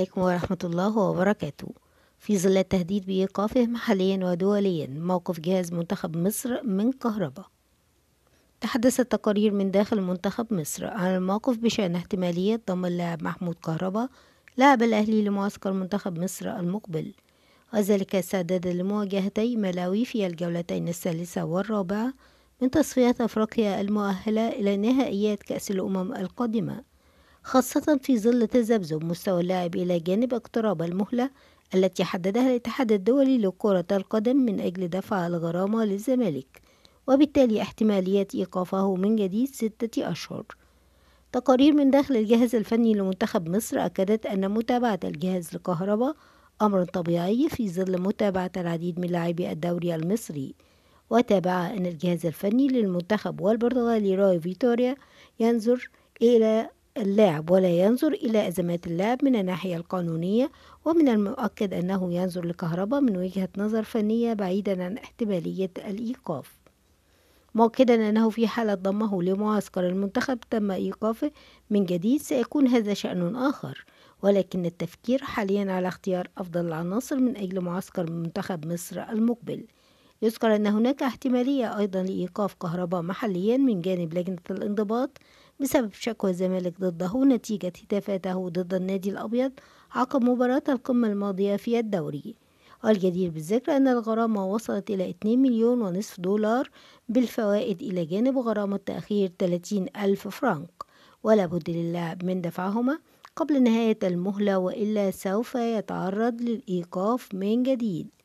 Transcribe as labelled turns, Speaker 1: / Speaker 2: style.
Speaker 1: عليكم ورحمة الله وبركاته في ظل التهديد بإيقافه محليا ودوليا موقف جهاز منتخب مصر من كهرباء تحدثت تقارير من داخل منتخب مصر عن الموقف بشأن احتمالية ضم اللاعب محمود كهرباء لاعب الأهلي لمعسكر منتخب مصر المقبل وذلك استعدادا لمواجهتي ملاوي في الجولتين الثالثة والرابعة من تصفيات أفريقيا المؤهلة إلى نهائيات كأس الأمم القادمة خاصة في ظل تذبذب مستوى اللاعب إلى جانب اقتراب المهلة التي حددها الاتحاد الدولي لكرة القدم من أجل دفع الغرامة للزمالك وبالتالي احتمالية إيقافه من جديد ستة أشهر تقارير من داخل الجهاز الفني لمنتخب مصر أكدت أن متابعة الجهاز لكهرباء أمر طبيعي في ظل متابعة العديد من لاعبي الدوري المصري وتابع أن الجهاز الفني للمنتخب والبرتغالي راي فيتوريا ينظر إلى اللاعب ولا ينظر إلى أزمات اللاعب من الناحية القانونية ومن المؤكد أنه ينظر لكهرباء من وجهة نظر فنية بعيدا عن احتمالية الإيقاف مؤكدا أنه في حالة ضمه لمعسكر المنتخب تم إيقافه من جديد سيكون هذا شأن آخر ولكن التفكير حاليا على اختيار أفضل العناصر من أجل معسكر منتخب مصر المقبل يذكر أن هناك احتمالية أيضا لإيقاف كهرباء محليا من جانب لجنة الانضباط بسبب شكوى الزمالك ضده نتيجة هتافاته ضد النادي الأبيض عقب مباراة القمة الماضية في الدوري والجدير بالذكر أن الغرامة وصلت إلى 2 مليون ونصف دولار بالفوائد إلى جانب غرامة تأخير 30 ألف فرنك ولا بد للاعب من دفعهما قبل نهاية المهلة وإلا سوف يتعرض للإيقاف من جديد